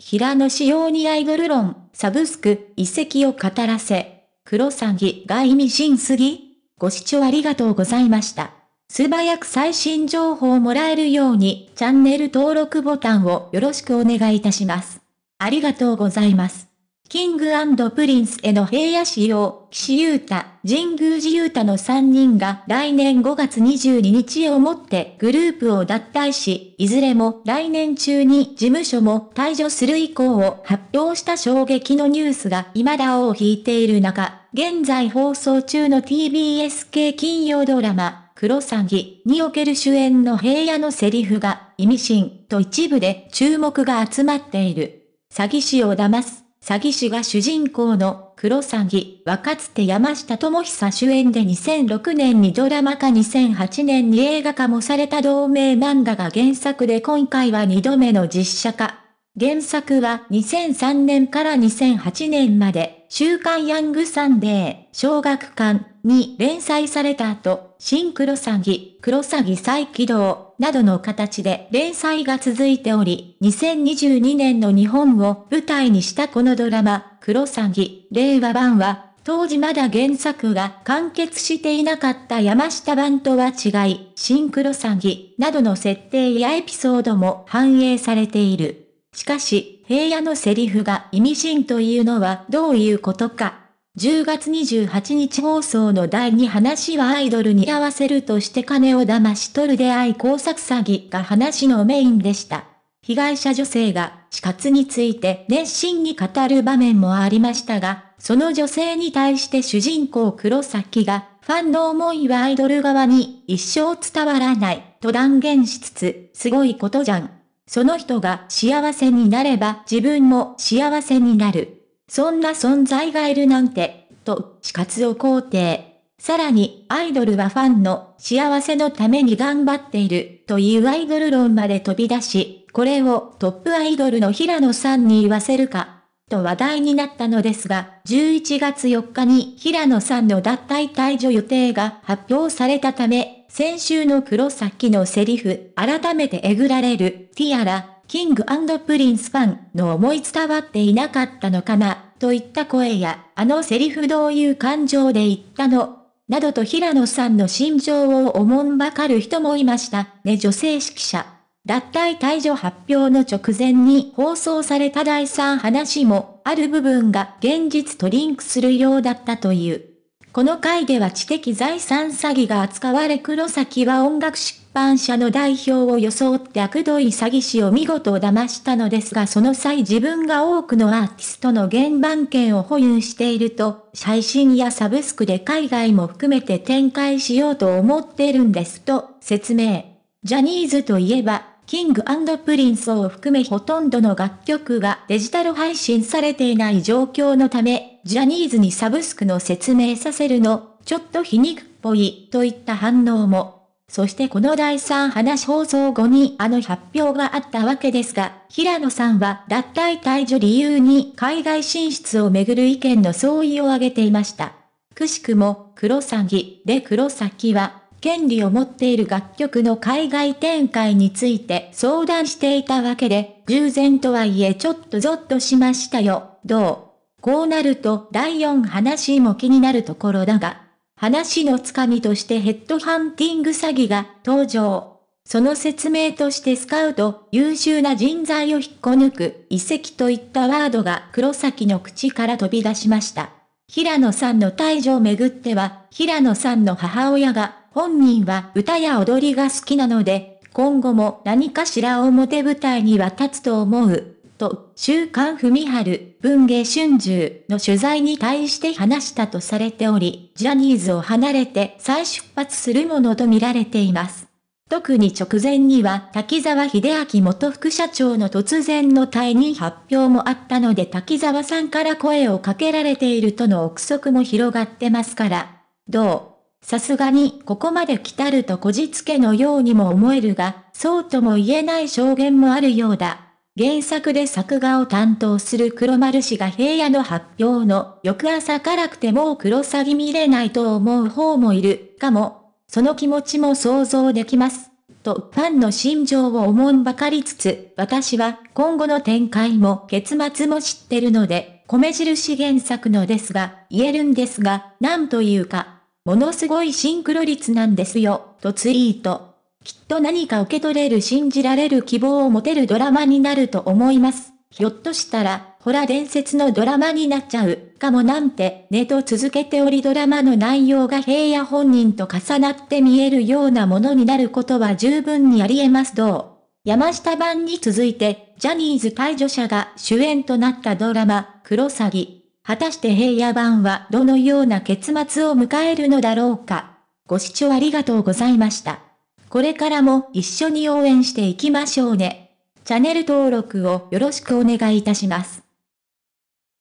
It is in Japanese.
平野紫耀にアイドル論、サブスク、遺跡を語らせ。黒詐欺が意味深すぎご視聴ありがとうございました。素早く最新情報をもらえるように、チャンネル登録ボタンをよろしくお願いいたします。ありがとうございます。キングプリンスへの平野市用、岸優太、神宮寺優太の3人が来年5月22日をもってグループを脱退し、いずれも来年中に事務所も退場する意向を発表した衝撃のニュースが未だを引いている中、現在放送中の TBS 系金曜ドラマ、黒詐欺における主演の平野のセリフが意味深と一部で注目が集まっている。詐欺師を騙す。詐欺師が主人公の黒詐欺はかつて山下智久主演で2006年にドラマ化2008年に映画化もされた同名漫画が原作で今回は2度目の実写化。原作は2003年から2008年まで、週刊ヤングサンデー、小学館に連載された後、シンロサ詐欺、ロサギ再起動、などの形で連載が続いており、2022年の日本を舞台にしたこのドラマ、クロサギ、令和版は、当時まだ原作が完結していなかった山下版とは違い、シンクロ詐欺などの設定やエピソードも反映されている。しかし、平野のセリフが意味深というのはどういうことか。10月28日放送の第2話はアイドルに合わせるとして金を騙し取る出会い工作詐欺が話のメインでした。被害者女性が死活について熱心に語る場面もありましたが、その女性に対して主人公黒崎が、ファンの思いはアイドル側に一生伝わらないと断言しつつ、すごいことじゃんその人が幸せになれば自分も幸せになる。そんな存在がいるなんて、と、死活を肯定。さらに、アイドルはファンの幸せのために頑張っている、というアイドル論まで飛び出し、これをトップアイドルの平野さんに言わせるか、と話題になったのですが、11月4日に平野さんの脱退退場予定が発表されたため、先週の黒崎のセリフ、改めてえぐられる、ティアラ、キングプリンスファンの思い伝わっていなかったのかな、といった声や、あのセリフどういう感情で言ったの、などと平野さんの心情をおもんばかる人もいましたね女性指揮者。脱退退場発表の直前に放送された第3話も、ある部分が現実とリンクするようだったという。この回では知的財産詐欺が扱われ黒崎は音楽出版社の代表を装って悪どい詐欺師を見事騙したのですがその際自分が多くのアーティストの原版権を保有していると、配信やサブスクで海外も含めて展開しようと思ってるんですと説明。ジャニーズといえば、キングプリンスを含めほとんどの楽曲がデジタル配信されていない状況のため、ジャニーズにサブスクの説明させるの、ちょっと皮肉っぽい、といった反応も。そしてこの第3話放送後にあの発表があったわけですが、平野さんは脱退退場理由に海外進出をめぐる意見の相違を挙げていました。くしくも、黒詐欺で黒崎は権利を持っている楽曲の海外展開について相談していたわけで、従前とはいえちょっとゾッとしましたよ、どうこうなると第4話も気になるところだが、話のつかみとしてヘッドハンティング詐欺が登場。その説明としてスカウト、優秀な人材を引っこ抜く、遺跡といったワードが黒崎の口から飛び出しました。平野さんの退場をめぐっては、平野さんの母親が本人は歌や踊りが好きなので、今後も何かしら表舞台には立つと思う。と、週刊文春、文芸春秋の取材に対して話したとされており、ジャニーズを離れて再出発するものとみられています。特に直前には滝沢秀明元副社長の突然の退任発表もあったので滝沢さんから声をかけられているとの憶測も広がってますから、どうさすがにここまで来たるとこじつけのようにも思えるが、そうとも言えない証言もあるようだ。原作で作画を担当する黒丸氏が平野の発表の翌朝からくてもう黒詐欺見れないと思う方もいるかも。その気持ちも想像できます。とファンの心情を思んばかりつつ、私は今後の展開も結末も知ってるので、米印原作のですが、言えるんですが、なんというか、ものすごいシンクロ率なんですよ、とツイート。きっと何か受け取れる信じられる希望を持てるドラマになると思います。ひょっとしたら、ほら伝説のドラマになっちゃう、かもなんて、ねと続けておりドラマの内容が平野本人と重なって見えるようなものになることは十分にあり得ますどう山下版に続いて、ジャニーズ解除者が主演となったドラマ、クロサギ。果たして平野版はどのような結末を迎えるのだろうか。ご視聴ありがとうございました。これからも一緒に応援していきましょうね。チャンネル登録をよろしくお願いいたします。